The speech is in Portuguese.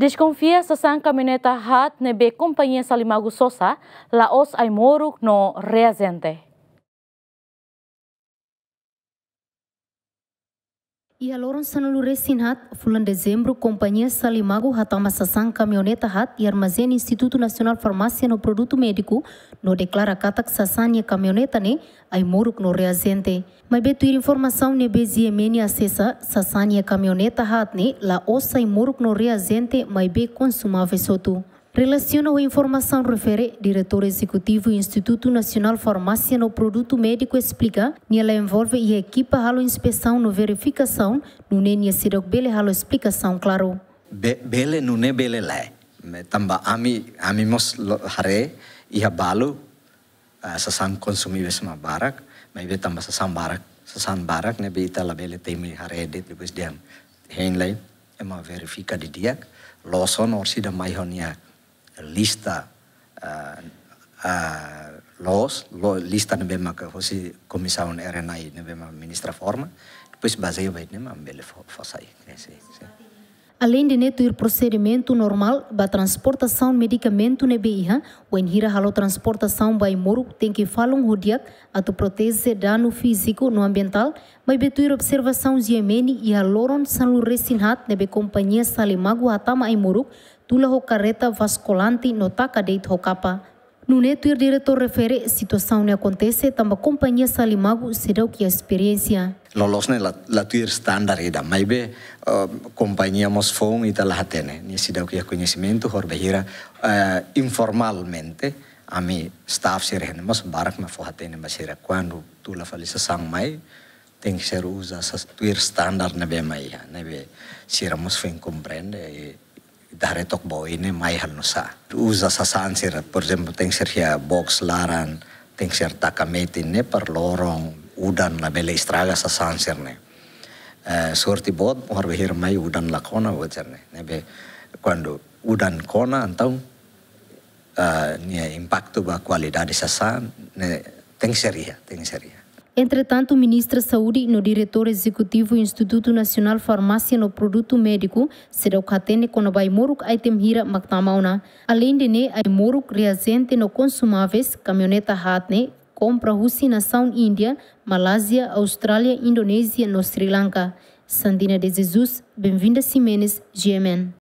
Desconfia sessão caminhoneta hat nebe companhia Salimago Sosa, Laos Aimoruk no Reazente. Ia lançando no hat, fulan dezembro, companhia Salimago hatama sasan caminhoneta hat e Instituto Nacional farmasi no anu Produto Médico, no deklara katak sasan e ne, ai moruk no reazente. Mai betu ir informação ne bezi emeni acessa sasan e hat ne, la osa ai moruk no reazente, mai be consumável sotu. Relaciona a informação refere diretor executivo do Instituto Nacional Farmácia no produto médico explica que ela envolve e equipa a inspeção no verificação no nenia sirok bele halo explicação claro. Be, bele no ne bele lai. Tamba ami ami mos hare a balu uh, sasang konsumi besma barak, mas também tamba sasang barak sasang barak ne be itala bele temi hare edit depois diam. henle, é uma verifica de diak. Lawson or sida mai honiak lista ah, a uh, laws, lista na bema que hosi comissão RNI na bema ministra forma, depois baseia vai nem ambele fasai. Além de netuir procedimento normal ba transportação medicamento ne BIH, o enhira halo transportação ba imoro tem que falam a atu protese dano físico no ambiental, mas betuir observação de e a Loron San Luresinhat nebe companhia Salimago Atama imoro tula ho reta vascolanti no taca deit hocapa. No neto ir direto refere situação ne acontece tamba companhia salimago será o que a Lolosne la, la tuir standard ida, e mas be uh, companhia mos fom ita la hatene. Ni será o que conhecimento horbehira uh, informalmente a mi staff sirene mos barak ma fo hatene mas será quando tula falisa sang mai tem que ser usa tuir standard nebe mai Nabe será mos fem compreende e dare tok bo ini, mai hanusa Uza usa sa por per teng ser hia box laran teng ser takameti ne per lorong udan la bele istraga sasa sansir ne eh, sorti bot mohar behir mai udan la kona wajar ne nebe kwando udan kona antau eh, nia impacto ba kualidade sa ne teng ser hia teng ser hia Entretanto, o ministro da Saúde e o diretor executivo do Instituto Nacional Farmácia no Produto Médico, serão catene quando vai moruk aitemhira maktamauna. Além de ne, ai reazente no consumáveis, caminhoneta hatne, compra rucinação Índia, Malásia, Austrália, Indonésia no Sri Lanka. Sandina de Jesus, bem-vinda Simenes, GMN.